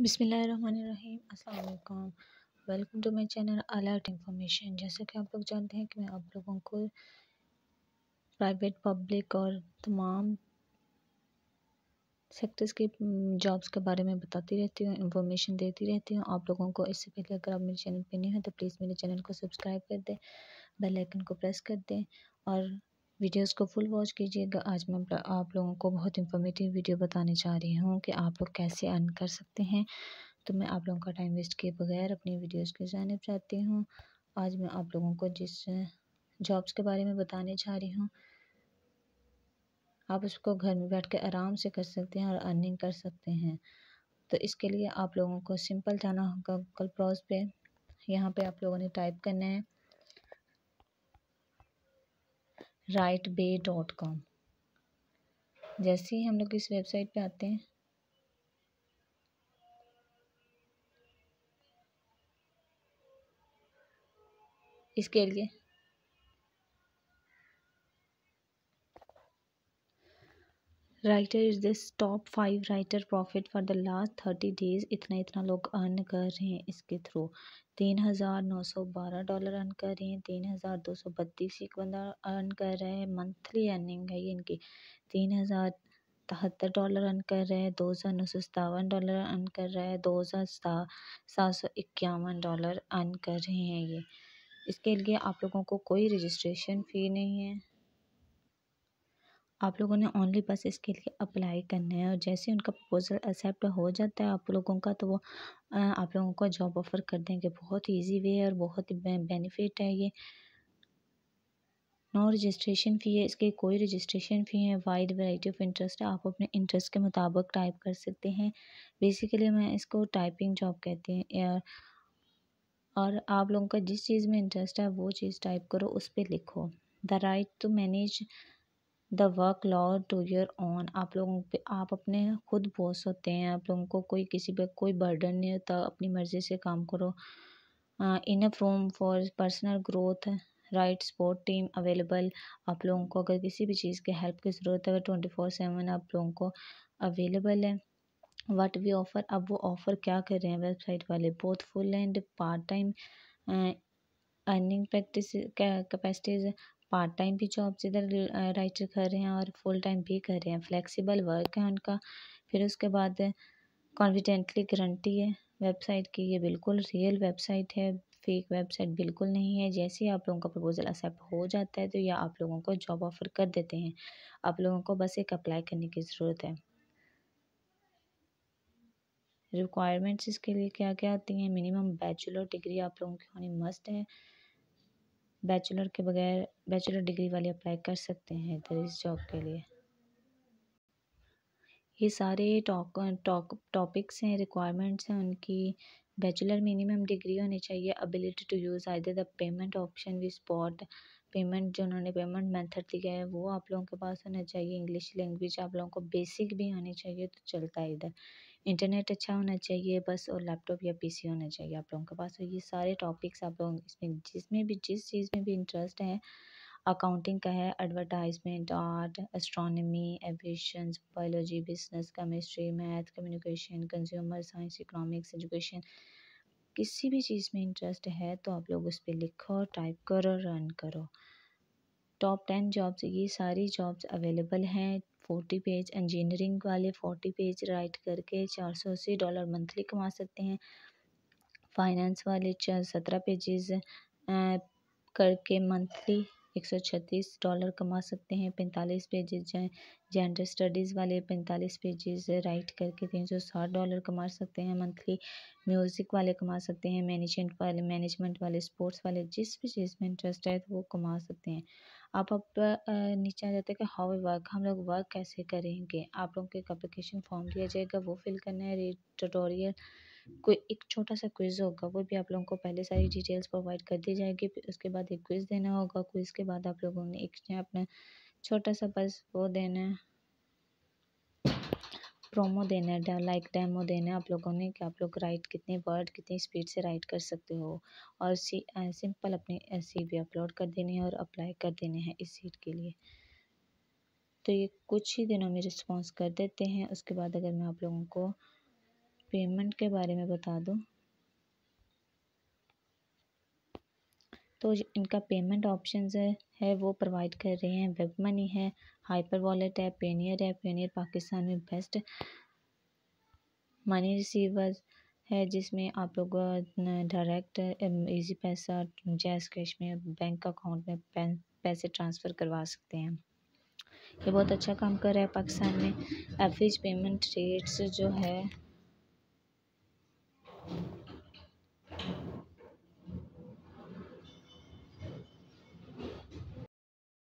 बिसमीम welcome to my channel alert information जैसा कि आप लोग जानते हैं कि मैं आप लोगों को प्राइवेट पब्लिक और तमाम सेक्टर्स के जॉब्स के बारे में बताती रहती हूँ इन्फॉर्मेशन देती रहती हूँ आप लोगों को इससे पहले अगर आप मेरे चैनल पर नहीं हैं तो प्लीज़ मेरे चैनल को सब्सक्राइब कर दें बेल आइकन को प्रेस कर दें और वीडियोस को फुल वॉच कीजिएगा आज मैं आप लोगों को बहुत इन्फॉर्मेटिव वीडियो बताने जा रही हूँ कि आप लोग कैसे अर्न कर सकते हैं तो मैं आप लोगों का टाइम वेस्ट किए बगैर अपनी वीडियोज़ की जानब चाहती हूँ आज मैं आप लोगों को जिस जॉब्स के बारे में बताने जा रही हूँ आप उसको घर में बैठ कर आराम से कर सकते हैं और अर्निंग कर सकते हैं तो इसके लिए आप लोगों को सिंपल जाना होगा गूगल क्रॉस पे यहाँ पे आप लोगों ने टाइप करना है राइट बे डॉट कॉम जैसे ही हम लोग इस वेबसाइट पे आते हैं इसके लिए writer is this top five writer profit for the last thirty days इतना इतना लोग अर्न कर रहे हैं इसके थ्रू तीन हज़ार नौ सौ बारह डॉलर अर्न कर रहे हैं तीन हज़ार दो सौ बत्तीस एक बंदा अर्न कर रहा है मंथली अर्निंग है ये इनकी तीन हज़ार तिहत्तर डॉलर अर्न कर रहे हैं दो हज़ार नौ सौ सतावन डॉलर अर्न कर रहा है दो हज़ार सात सौ इक्यावन डॉलर अर्न कर रहे हैं ये इसके लिए आप लोगों को कोई रजिस्ट्रेशन फ़ी नहीं है आप लोगों ने ओनली बस इसके लिए अप्लाई करना है और जैसे उनका प्रपोज़ल एक्सेप्ट हो जाता है आप लोगों का तो वो आप लोगों को जॉब ऑफ़र कर देंगे बहुत इजी वे है और बहुत बेनिफिट है ये नो रजिस्ट्रेशन फ़ी है इसके कोई रजिस्ट्रेशन फ़ी है वाइड वैरायटी ऑफ इंटरेस्ट है आप अपने इंटरेस्ट के मुताबिक टाइप कर सकते हैं बेसिकली मैं इसको टाइपिंग जॉब कहती हैं और आप लोगों का जिस चीज़ में इंटरेस्ट है वो चीज़ टाइप करो उस पर लिखो the right to manage the work law to your own आप लोगों पे आप अपने खुद बॉस होते हैं आप लोगों को कोई किसी पे कोई बर्डन नहीं होता अपनी मर्ज़ी से काम करो a room for personal growth right sport team available आप लोगों को अगर किसी भी चीज़ के हेल्प की ज़रूरत है अगर ट्वेंटी फोर सेवन आप लोगों को अवेलेबल है वट वी ऑफ़र अब वो ऑफ़र क्या कर रहे हैं वेबसाइट वाले both full and part time earning practice capacities part time भी जॉब्स इधर राइटर कर रहे हैं और फुल टाइम भी कर रहे हैं फ्लेक्सिबल वर्क है उनका फिर उसके बाद कॉन्फिडेंटली गारंटी है वेबसाइट की ये बिल्कुल रियल वेबसाइट है फेक वेबसाइट बिल्कुल नहीं है जैसे ही आप लोगों का प्रपोज़ल एक्सेप्ट हो जाता है तो यह आप लोगों को जॉब ऑफ़र कर देते हैं आप लोगों को बस एक अप्लाई करने की ज़रूरत है रिक्वायरमेंट्स इसके लिए क्या क्या आती हैं मिनिमम बैचलर डिग्री आप लोगों की होनी मस्ट है बैचलर के बगैर बैचलर डिग्री वाले अप्लाई कर सकते हैं तो इस जॉब के लिए ये सारे टॉक टॉक टॉपिक्स हैं रिक्वायरमेंट्स हैं उनकी बैचलर मिनिमम डिग्री होनी चाहिए ability to use I the payment option we spot payment जो उन्होंने पेमेंट मेथड दिया है वो आप लोगों के पास होना चाहिए इंग्लिश लैंग्वेज आप लोगों को बेसिक भी आनी चाहिए तो चलता है इधर इंटरनेट अच्छा होना चाहिए बस और लैपटॉप या पीसी होना चाहिए आप लोगों के पास और तो ये सारे टॉपिक्स आप लोग इसमें जिसमें भी जिस चीज़ में भी इंटरेस्ट है अकाउंटिंग का है advertisement art astronomy aviation biology business chemistry math communication consumer science economics education किसी भी चीज़ में इंटरेस्ट है तो आप लोग उस पर लिखो टाइप करो रन करो टॉप टेन जॉब्स ये सारी जॉब्स अवेलेबल हैं फोर्टी पेज इंजीनियरिंग वाले फोर्टी पेज राइट करके चार सौ अस्सी डॉलर मंथली कमा सकते हैं फाइनेंस वाले सत्रह पेजेस करके मंथली एक सौ छत्तीस डॉलर कमा सकते हैं पैंतालीस पेजेस जेंडर स्टडीज़ वाले पैंतालीस पेजेस राइट करके तीन सौ साठ डॉलर कमा सकते हैं मंथली म्यूज़िक वाले कमा सकते हैं मैनेजमेंट वाले मैनेजमेंट वाले स्पोर्ट्स वाले जिस भी चीज़ में इंटरेस्ट है तो वो कमा सकते हैं आप अब नीचे आ जाते हैं कि हाउ वर्क हम लोग वर्क कैसे करेंगे आप लोगों को एक अप्लीकेशन फॉर्म दिया जाएगा वो फिल करना है रीड ट्यूटोरियल कोई एक छोटा सा क्विज़ होगा वो भी आप लोगों को पहले सारी डिटेल्स प्रोवाइड कर दी जाएगी फिर उसके बाद एक क्विज़ देना होगा क्विज़ के बाद आप लोगों ने एक अपना छोटा सा बस वो देना है प्रोमो देना है लाइक डेमो देना है आप लोगों ने कि आप लोग राइट कितने वर्ड कितनी स्पीड से राइट कर सकते हो और सी सिंपल अपने सी भी अपलोड कर देने हैं और अप्लाई कर देने हैं इस सीट के लिए तो ये कुछ ही दिनों में रिस्पॉन्स कर देते हैं उसके बाद अगर मैं आप लोगों को पेमेंट के बारे में बता दूँ तो इनका पेमेंट ऑप्शन है वो प्रोवाइड कर रहे हैं वेब मनी है हाइपर वॉलेट है पेनियर है पेनियर पाकिस्तान में बेस्ट मनी रिसीवर है जिसमें आप लोग डायरेक्ट इजी पैसा जैस कैश में बैंक अकाउंट में पैसे ट्रांसफ़र करवा सकते हैं ये बहुत अच्छा काम कर रहा है पाकिस्तान में एवरेज पेमेंट रेट्स जो है